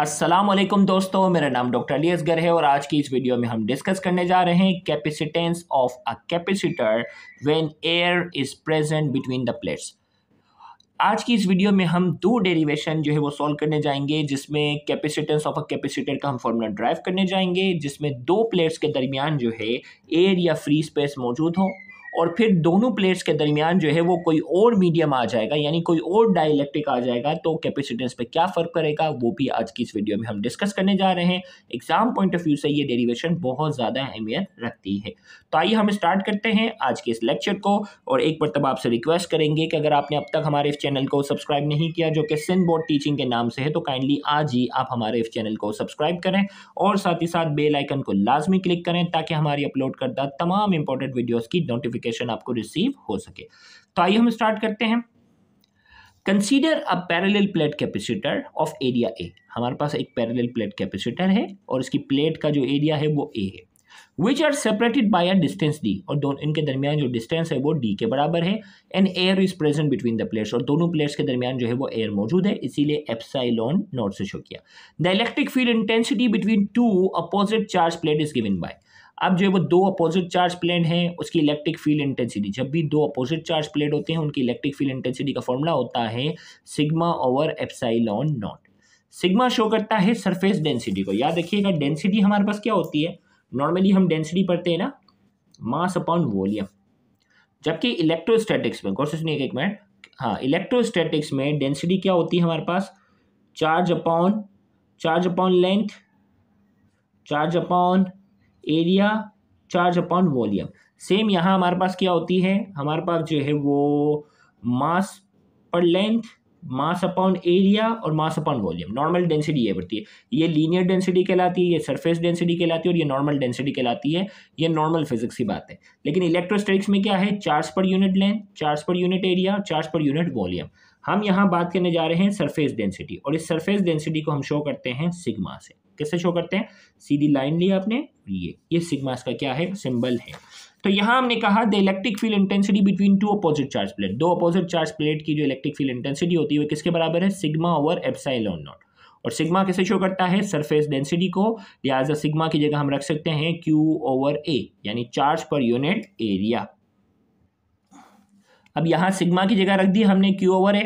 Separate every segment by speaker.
Speaker 1: असलम दोस्तों मेरा नाम डॉक्टर अली असगर है और आज की इस वीडियो में हम डिस्कस करने जा रहे हैं capacitance of a capacitor when air is present between the plates आज की इस वीडियो में हम दो डेरिवेशन जो है वो सॉल्व करने जाएंगे जिसमें कैपेसिटेंस ऑफ अ कैपेसिटर का हम फॉर्मूला ड्राइव करने जाएंगे जिसमें दो प्लेट्स के दरमियान जो है एयर या फ्री स्पेस मौजूद हो और फिर दोनों प्लेट्स के दरमियान जो है वो कोई और मीडियम आ जाएगा यानी कोई और डाइलेक्ट्रिक आ जाएगा तो कैपेसिटेंस पे क्या फ़र्क पड़ेगा वो भी आज की इस वीडियो में हम डिस्कस करने जा रहे हैं एग्ज़ाम पॉइंट ऑफ व्यू से ये डेरिवेशन बहुत ज़्यादा अहमियत रखती है तो आइए हम स्टार्ट करते हैं आज के इस लेक्चर को और एक मरतबा आपसे रिक्वेस्ट करेंगे कि अगर आपने अब तक हमारे इस चैनल को सब्सक्राइब नहीं किया जो कि सिंध बोर्ड टीचिंग के नाम से है तो काइंडली आज ही आप हमारे इस चैनल को सब्सक्राइब करें और साथ ही साथ बेलाइकन को लाजमी क्लिक करें ताकि हमारी अपलोड करदा तमाम इंपॉर्टेंट वीडियोज़ की नोटिफिकेशन नोटिफिकेशन आपको रिसीव हो सके तो आइए हम स्टार्ट करते हैं consider a parallel plate capacitor of area A हमारे पास एक पैरेलल प्लेट कैपेसिटर है और इसकी प्लेट का जो एरिया है वो ए है which are separated by a distance D और दोनों इनके दरमियान जो डिस्टेंस है वो डी के बराबर है and air is present between the plates और दोनों प्लेट्स के दरमियान जो है वो एयर मौजूद है इसीलिए एप्साइलॉन नोट से शो किया the electric field intensity between two opposite charge plate is given by अब जो है वो दो अपोजिट चार्ज प्लेट हैं उसकी इलेक्ट्रिक फील्ड इंटेंसिटी जब भी दो अपोजिट चार्ज प्लेट होते हैं उनकी इलेक्ट्रिक फील्ड इंटेंसिटी का फॉर्मूला होता है sigma over epsilon nought sigma show करता है सरफेस डेंसिटी को याद रखिएगा डेंसिटी हमारे पास क्या होती है नॉर्मली हम डेंसिटी पढ़ते हैं ना मास अपॉन वॉल्यूम जबकि इलेक्ट्रोस्टैटिक्स में कोशिश नहीं एक मिनट हाँ इलेक्ट्रोस्टैटिक्स में डेंसिटी क्या होती है हमारे पास charge upon charge upon length charge upon area charge upon volume same यहाँ हमारे पास क्या होती है हमारे पास जो है वो मास पर लेंथ मास अपॉन एरिया और mass upon volume normal density ये बढ़ती है ये लीनियर डेंसिटी कहलाती है ये सरफेस डेंसिटी कहलाती है और ये नॉर्मल डेंसिटी कहलाती है ये नॉर्मल फिजिक्स की बात है लेकिन इलेक्ट्रोस्टैटिक्स में क्या है charge per unit length charge per unit area charge per unit volume हम यहाँ बात करने जा रहे हैं सरफेस डेंसिटी और इस सरफेस डेंसिटी को हम शो करते हैं सिग्मा से कैसे शो करते हैं सीधी लाइन ली आपने पी ए ये सिग्मा इसका क्या है सिंबल है तो यहाँ हमने कहा the electric field intensity between two opposite charge plate दो अपोजिट चार्ज प्लेट की जो इलेक्ट्रिक फील्ड इंटेंसिटी होती है वो किसके बराबर है सिग्मा ओवर एप्साइलॉन नॉट और सिग्मा किसे शो करता है सरफेस डेंसिटी को लिहाजा सिग्मा की जगह हम रख सकते हैं क्यू ओवर ए यानी चार्ज पर यूनिट एरिया अब यहाँ सिग्मा की जगह रख दी हमने क्यू ओवर ए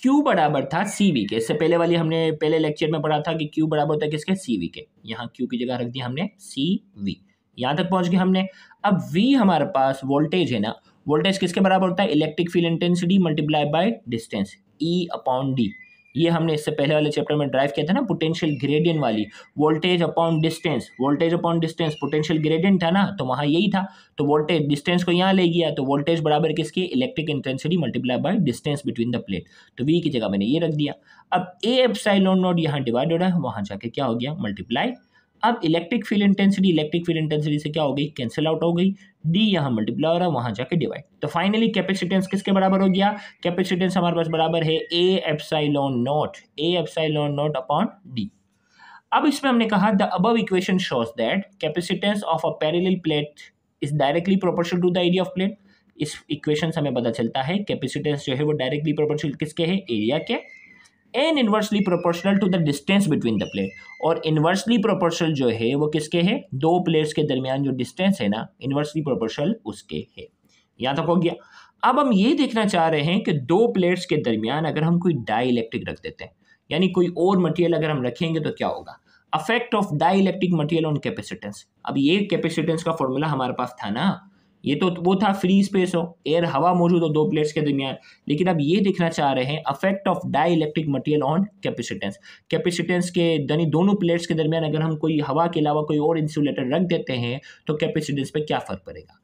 Speaker 1: क्यू बराबर था सी वी के इससे पहले वाली हमने पहले लेक्चर में पढ़ा था कि क्यू बराबर होता है किसके सी वी के यहाँ क्यू की जगह रख दिया हमने सी वी यहाँ तक पहुँच गए हमने अब वी हमारे पास वोल्टेज है ना वोल्टेज किसके बराबर होता है electric field intensity multiply by distance E upon D ये हमने इससे पहले वाले चैप्टर में ड्राइव किया था ना पोटेंशियल ग्रेडियन वाली voltage upon distance voltage upon distance potential gradient था ना तो वहाँ यही था तो वोल्टेज डिस्टेंस को यहाँ ले गया तो वोल्टेज बराबर किसकी electric intensity multiply by distance between the plate तो वी की जगह मैंने ये रख दिया अब ए साइलोन नोट यहाँ डिवाइड हो रहा है वहाँ जाके क्या हो गया मल्टीप्लाई अब electric field intensity electric field intensity से क्या हो गई कैंसिल आउट हो गई डी यहाँ मल्टीप्लाई हो रहा है वहाँ जाके डिवाइड तो फाइनली कैपेसिटेंस किसके बराबर हो गया कैपेसिटेंस हमारे पास बराबर है A epsilon nought A epsilon not upon D अब इसमें हमने कहा the above equation shows that capacitance of a parallel plate is directly proportional to the area of plate इस इक्वेशन से हमें पता चलता है कैपेसिटेंस जो है वो डायरेक्टली प्रोपोर्शनल किसके है एरिया के and inversely proportional to the distance between the player और इन्वर्सली प्रोपोर्शनल जो है वो किसके है दो प्लेयर्स के दरमियान जो डिस्टेंस है ना इन्वर्सली प्रोपोर्शनल उसके है यहाँ तक हो गया अब हम ये देखना चाह रहे हैं कि दो प्लेयर्स के दरमियान अगर हम कोई डाई इलेक्ट्रिक रख देते हैं यानी कोई और मटेरियल अगर हम रखेंगे तो क्या होगा effect of dielectric material on capacitance अब ये कैपेसिटेंस का फॉर्मूला हमारे पास था ना ये तो वो था फ्री स्पेस हो एयर हवा मौजूद हो दो प्लेट्स के दरमियान लेकिन अब ये देखना चाह रहे हैं effect of dielectric material on capacitance capacitance के यानी दोनों प्लेट्स के दरमियान अगर हम कोई हवा के अलावा कोई और इंसुलेटर रख देते हैं तो कैपेसिटेंस पर क्या फ़र्क पड़ेगा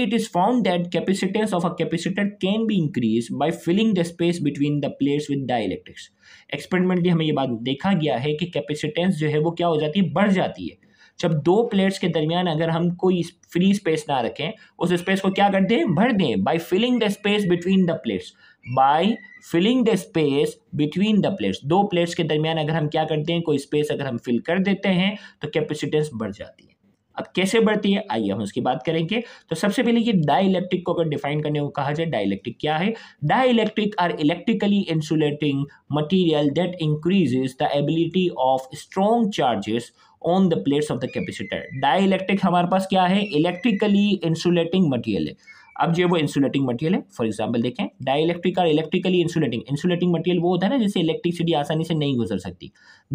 Speaker 1: it is found found capacitance of a capacitor can can increase increased filling the space between the plates with dielectrics experimentally हमें ये बात देखा गया है कि कैपेसिटेंस जो है वो क्या हो जाती है बढ़ जाती है जब दो प्लेयर्स के दरमियान अगर हम कोई फ्री स्पेस ना रखें उस स्पेस को क्या कर दें भर दें by filling the space between the players by filling the space between the players दो प्लेयर्स के दरमियान अगर हम क्या करते हैं कोई स्पेस अगर हम फिल कर देते हैं तो कैपेसिटेंस बढ़ जाती है अब कैसे बढ़ती है आइए हम उसकी बात करेंगे तो सबसे पहले ये डाइलेक्ट्रिक को अगर डिफाइन करने को कहा जाए डाइलेक्ट्रिक क्या है dielectric are electrically insulating material that increase the ability of strong charges on the plates of the capacitor dielectric हमारे पास क्या है इलेक्ट्रिकली इंसुलेटिंग मटेरियल है अब जो वो इंसुलेटिंग मटेरियल है फॉर एग्जाम्पल देखें डाइलेक्ट्रिक और इलेक्ट्रिकली इंसुलेटिंग इंसुलेटिंग मटेरियल वो होता है ना जिससे इलेक्ट्रिसिटी आसानी से नहीं गुजर सकती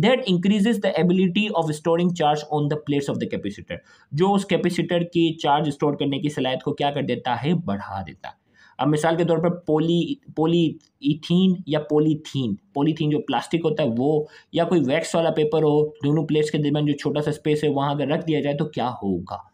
Speaker 1: that increases the ability of storing charge on the plates of the capacitor जो उस कैपेसिटर की चार्ज स्टोर करने की सलाहित को क्या कर देता है बढ़ा देता है अब मिसाल के तौर पर पोली पोलीथीन या पोलीथीन पोलीथीन जो प्लास्टिक होता है वो या कोई वैक्स वाला पेपर हो दोनों प्लेट्स के दरमियान जो छोटा सा स्पेस है वहाँ अगर रख दिया जाए तो क्या होगा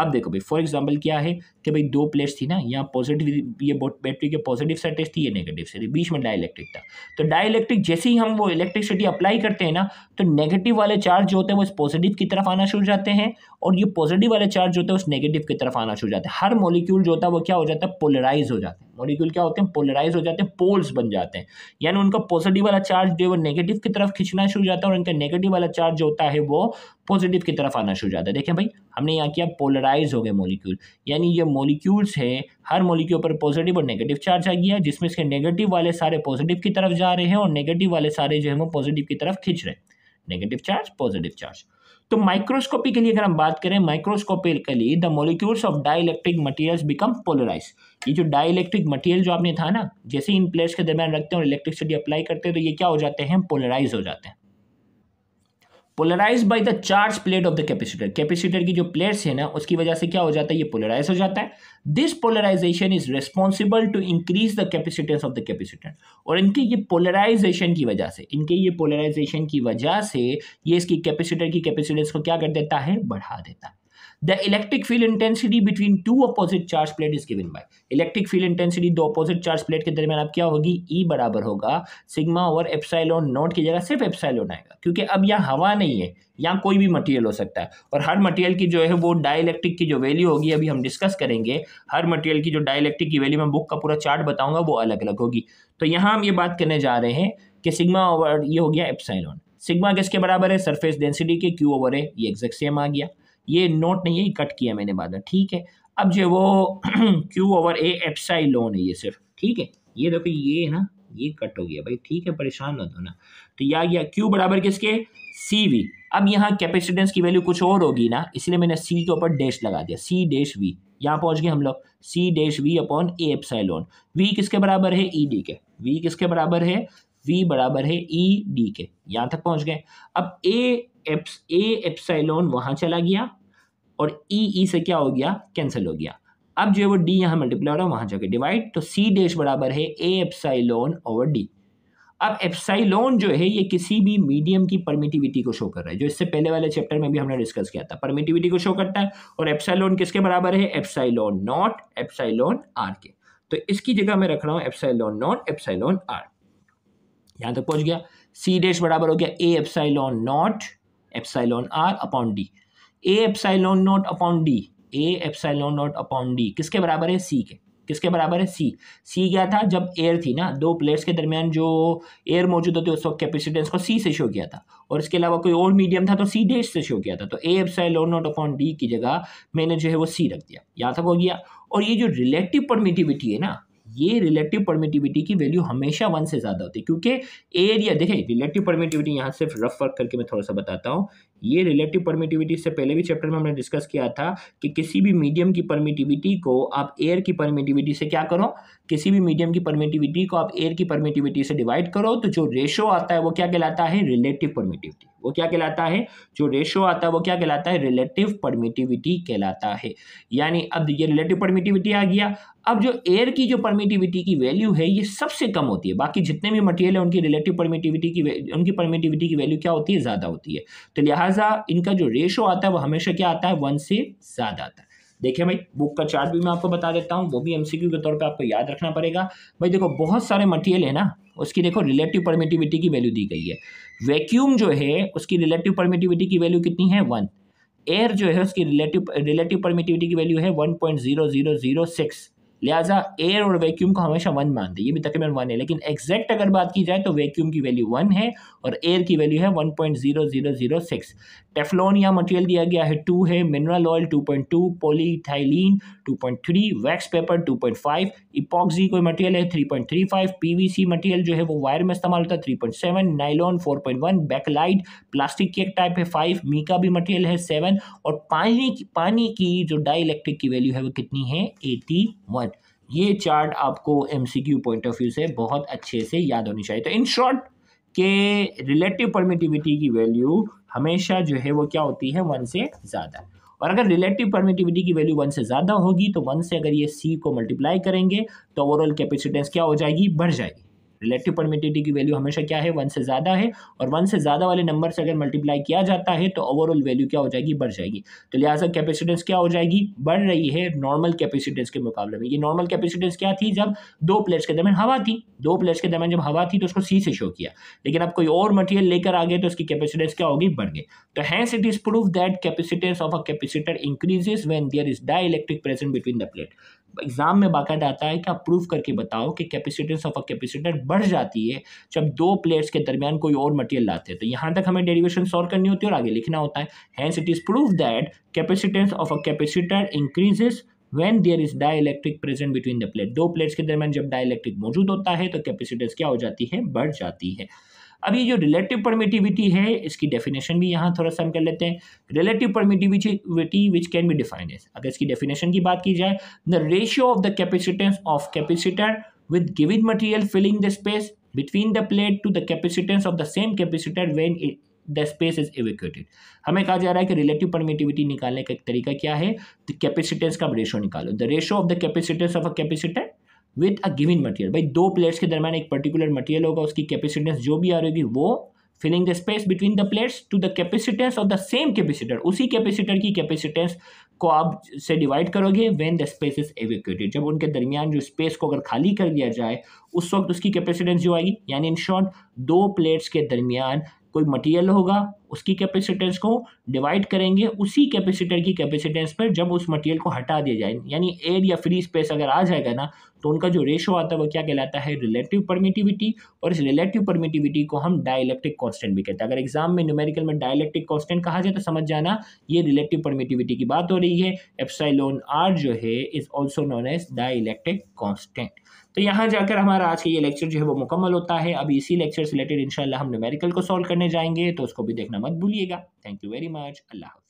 Speaker 1: अब देखो भाई फॉर एग्जाम्पल क्या है कि भाई दो प्लेट्स थी ना यहाँ पॉजिटिव ये बैटरी के पॉजिटिव से थी ये नेगेटिव से बीच में डाइलेक्ट्रिक था तो डाइलेक्ट्रिक जैसे ही हम वो इलेक्ट्रिसिटी अप्लाई करते हैं ना तो नेगेटिव वाले चार्ज जो होते हैं वो इस पॉजिटिव की तरफ आना शुरू जाते हैं और ये पॉजिटिव वाले चार्ज जो होते हैं उस नेगेटिव की तरफ आना शुरू जाते हैं हर मोलिक्यूल जो होता है वो क्या हो जाता है पोलराइज हो जाता है मॉलिक्यूल क्या होते हैं पोलराइज हो जाते हैं पोल्स बन जाते हैं यानी उनका पॉजिटिव वाला चार्ज जो है वो नेगेटिव की तरफ खींचना शुरू जाता है और उनका नेगेटिव वाला चार्ज जो होता है वो पॉजिटिव की तरफ आना शुरू जाता है देखें भाई हमने यहाँ किया पोलराइज हो गए मॉलिक्यूल यानी ये मॉलिक्यूल्स है हर मॉलिक्यूल पर पॉजिटिव और नेगेटिव चार्ज आ गया जिसमें इसके नेगेटिव वाले सारे पॉजिटिव की तरफ जा रहे हैं और नेगेटिव वाले सारे जो है वो पॉजिटिव की तरफ खींच रहे हैं नेगेटिव चार्ज पॉजिटिव चार्ज तो माइक्रोस्कोपी के लिए अगर हम बात करें माइक्रोस्कोपी के लिए the molecules of dielectric materials become polarise ये जो डाइलेक्ट्रिक मटेरियल जो आपने था ना जैसे इन प्लेट्स के दरमियान रखते हैं और इलेक्ट्रिसिटी अप्लाई करते हैं तो ये क्या हो जाते हैं पोलराइज हो जाते हैं polarise by the charge plate of the capacitor capacitor की जो प्लेट्स है ना उसकी वजह से क्या हो जाता है ये पोलराइज हो जाता है this polarisation is responsible to increase the capacitance of the capacitor और इनके ये पोलराइजेशन की वजह से इनके ये पोलराइजेशन की वजह से ये इसकी कैपेसिटर की कैपेसिटेंस को क्या कर देता है बढ़ा देता है the electric field intensity between two opposite charge plate is given by electric field intensity दो opposite charge plate के दरमियान अब क्या होगी E बराबर होगा सिग्मा ओवर एप्साइलॉन नोट की जगह सिर्फ एप्साइलोन आएगा क्योंकि अब यहाँ हवा नहीं है यहाँ कोई भी मटेरियल हो सकता है और हर मटेरियल की जो है वो डायलेक्ट्रिक की जो वैल्यू होगी अभी हम डिस्कस करेंगे हर मटेरियल की जो डाइलेक्ट्रिक की वैल्यू मैं बुक का पूरा चार्ट बताऊंगा वो अलग अलग होगी तो यहाँ हम ये बात करने जा रहे हैं कि सिग्मा ओवर ये हो गया एप्साइलॉन सिग्मा किसके बराबर है सरफेस डेंसिटी के क्यू ओवर है ये एग्जैक्ट सेम आ गया ये नोट नहीं है कट किया मैंने बाद में ठीक है अब जो वो Q over A epsilon है ये सिर्फ ठीक है ये देखो ये है ना ये कट हो गया भाई ठीक है परेशान मत होना तो यह आ गया क्यू बराबर किसके सी वी अब यहाँ कैपेसिटेंस की वैल्यू कुछ और होगी ना इसलिए मैंने सी के ऊपर डैश लगा दिया सी डैश वी यहाँ पहुँच गए हम लोग C dash V upon epsilon V किसके बराबर है ई e डी के वी किसके बराबर है v बराबर है ई e डी के यहाँ तक पहुँच गए अब ए एप्स ए एप्साइलोन वहाँ चला गया और ई e, ई e से क्या हो गया कैंसिल हो गया अब जो है वो डी यहाँ मल्टीप्लाई हो रहा है वहाँ जाके डिवाइड तो सी डैश बराबर है ए एप्साइलोन ओवर डी अब एप्साइलोन जो है ये किसी भी मीडियम की परमिटिविटी को शो कर रहा है जो इससे पहले वाले चैप्टर में भी हमने डिस्कस किया था परमिटिविटी को शो करता है और एप्साइलोन किसके बराबर है एप्साइलोन नॉट एप्साइलोन आर के तो इसकी जगह मैं रख रहा हूँ एप्साइलोन नॉट एप्साइलोन आर यहाँ तक पहुँच गया सी डैश बराबर हो गया A epsilon not epsilon R upon D A epsilon not upon D A epsilon not upon D किसके बराबर है सी के किसके बराबर है सी सी क्या था जब एयर थी ना दो प्लेट्स के दरमियान जो एयर मौजूद होते उस वक्त कैपेसिटेंस को सी से शो किया था और इसके अलावा कोई और मीडियम था तो सी डेश से शो किया था तो A epsilon not upon D की जगह मैंने जो है वो सी रख दिया यहाँ तक हो गया और ये जो रिलेटिव परमिटिविटी है ना ये रिलेटिव परमिटिविटी की वैल्यू हमेशा वन से ज़्यादा होती है क्योंकि एरिया देखें रिलेटिव परमिटिविटी यहाँ सिर्फ रफ वर्क करके मैं थोड़ा सा बताता हूँ ये रिलेटिव परमिटिविटी से पहले भी चैप्टर में हमने डिस्कस किया था कि किसी भी मीडियम की परमिटिविटी को आप एयर की परमिटिविटी से क्या करो किसी भी मीडियम की परमिटिविटी को आप एयर की परमिटिविटी से डिवाइड करो तो जो रेशो आता है वो क्या कहलाता है रिलेटिव परमिटिविटी वो क्या कहलाता है जो रेशो आता है वो क्या कहलाता है रिलेटिव परमिटिविटी कहलाता है यानी अब ये रिलेटिव परमिटिविटी आ गया अब जो एयर की जो परमिटिविटी की वैल्यू है ये सबसे कम होती है बाकी जितने भी मटेरियल है उनकी रिलेटिव परमिटिविटी की उनकी परमिटिविटी की वैल्यू क्या होती है ज़्यादा होती है तो लिहाजा इनका जो रेशो आता है वो हमेशा क्या आता है वन से ज़्यादा आता है देखिए भाई बुक का चार्ट भी मैं आपको बता देता हूँ वो भी एमसीक्यू के तौर पे आपको याद रखना पड़ेगा भाई देखो बहुत सारे मटेरियल है ना उसकी देखो रिलेटिव परमिटिविटी की वैल्यू दी गई है वैक्यूम जो है उसकी रिलेटिव परमिटिविटी की वैल्यू कितनी है वन एयर जो है उसकी रिलेटिव रिलेटिव परमिटिविटी की वैल्यू है one point zero zero zero six लिहाजा एयर और वैक्यूम को हमेशा वन मानते हैं ये भी तकरीबन वन है लेकिन एग्जैक्ट अगर बात की जाए तो वैक्यूम की वैल्यू वन है और एयर की वैल्यू है one point zero zero zero six Teflon या मटेरियल दिया गया है टू है mineral oil two point two polyethylene two point three wax paper two point five epoxy कोई मटेरियल है three point three five P V C material जो है वो वायर में इस्तेमाल होता है three point seven nylon four point one Bakelite plastic की एक टाइप है फाइव मीका भी मटेरियल है सेवन और पानी की पानी की जो डाइलेक्ट्रिक की वैल्यू है वो कितनी है एटी वन ये चार्ट आपको एमसीक्यू पॉइंट ऑफ व्यू से बहुत अच्छे से याद होनी चाहिए तो इन शॉर्ट के रिलेटिव परमिटिविटी की वैल्यू हमेशा जो है वो क्या होती है वन से ज़्यादा और अगर रिलेटिव परमिटिविटी की वैल्यू वन से ज़्यादा होगी तो वन से अगर ये सी को मल्टीप्लाई करेंगे तो ओवरऑल कैपेसिटेंस क्या हो जाएगी बढ़ जाएगी रिलेटिव परमिटिविटी की वैल्यू हमेशा क्या है वन से ज़्यादा है और वन से ज़्यादा वाले नंबर से अगर मल्टीप्लाई किया जाता है तो ओवरऑल वैल्यू क्या हो जाएगी बढ़ जाएगी तो लिहाजा कैपेसिटेंस क्या हो जाएगी बढ़ रही है नॉर्मल कैपेसिटेंस के मुकाबले में ये नॉर्मल कैपेसिटेंस क्या थी जब दो प्लेट्स के दरमियान हवा थी दो प्लेट्स के दरमियान जब हवा थी तो उसको सी से शो किया लेकिन अब कोई और मटेरियल लेकर आ गए तो उसकी कैपेसिटेंस क्या होगी बढ़ गई तो hence it is prove that capacitance of a capacitor increases when there is dielectric present between the plate exam में बाकायदा आता है कि आप प्रूव करके बताओ कि कैपेसिटेंस ऑफ अ कैपेसिटर बढ़ जाती है जब दो प्लेट्स के दरमियान कोई और मटेरियल लाते हैं तो यहाँ तक हमें डेरिवेशन सॉल्व करनी होती है और आगे लिखना होता है hence it is prove that capacitance of a capacitor increases when there is dielectric present between the plate दो प्लेट्स के दरमियान जब डाइलेक्ट्रिक मौजूद होता है तो कैपेसिटेंस क्या हो जाती है बढ़ जाती है अब ये जो रिलेटिव परमिटिविटी है इसकी डेफिनेशन भी यहाँ थोड़ा सा हम कर लेते हैं relative permittivity which can be define अगर इसकी डेफिनेशन की बात की जाए the ratio of the capacitance of capacitor with given material filling the space between the plate to the capacitance of the same capacitor when the space is evacuated हमें कहा जा रहा है कि रिलेटिव परमिटिविटी निकालने का एक तरीका क्या है द कैपेसिटेंस का रेशो निकालो the ratio of the capacitance of a capacitor with a given material भाई दो प्लेट्स के दरमियान एक पर्टिकुलर मटेरियल होगा उसकी कैपेसिटेंस जो भी आ रही होगी वो filling the space between the plates to the capacitance of the same capacitor उसी कैपेसिटर की कैपेसिटेंस को आप से डिवाइड करोगे when the space is evacuated जब उनके दरमियान जो स्पेस को अगर खाली कर दिया जाए उस वक्त उसकी कैपेसिटेंस जो आएगी यानी इन शॉर्ट दो प्लेट्स के दरमियान कोई मटेरियल होगा उसकी कैपेसिटेंस को डिवाइड करेंगे उसी कैपेसिटर की कैपेसिटेंस पर जब उस मटेरियल को हटा दिया जाए यानी एयर या फ्री स्पेस अगर आ जाएगा ना तो उनका जो रेशो आता है वो क्या कहलाता है रिलेटिव परमिटिविटी और इस रिलेटिव परमिटिविटी को हम डायलेक्ट्रिक कॉन्स्टेंट भी कहते हैं अगर एग्जाम में न्यूमेरिकल में डायलेक्ट्रिक कॉन्स्टेंट कहा जाए तो समझ जाना ये रिलेटिव परमिटिविटी की बात हो रही है एप्साइलोन आर जो है is also known as dielectric constant तो यहाँ जाकर हमारा आज का ये लेक्चर जो है वो मुकम्मल होता है अभी इसी लेक्चर से रिलेटेड इंशाल्लाह हम न्यूमेरिकल को सॉल्व करने जाएंगे तो उसको भी देखना मत भूलिएगा thank you very much Allah